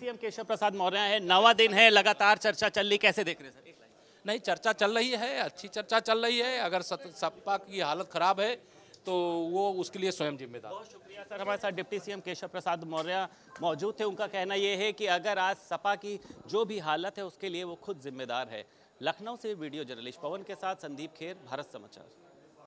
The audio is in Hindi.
सीएम केशव प्रसाद मौर्य है नवा दिन है लगातार चर्चा चल रही कैसे देख रहे हैं सर नहीं चर्चा चल रही है अच्छी चर्चा चल रही है अगर सपा की हालत खराब है तो वो उसके लिए स्वयं जिम्मेदार बहुत शुक्रिया सर हमारे साथ डिप्टी सीएम केशव प्रसाद मौर्य मौजूद थे उनका कहना ये है कि अगर आज सपा की जो भी हालत है उसके लिए वो खुद जिम्मेदार है लखनऊ से वीडियो जर्नलिस्ट पवन के साथ संदीप खेर भारत समाचार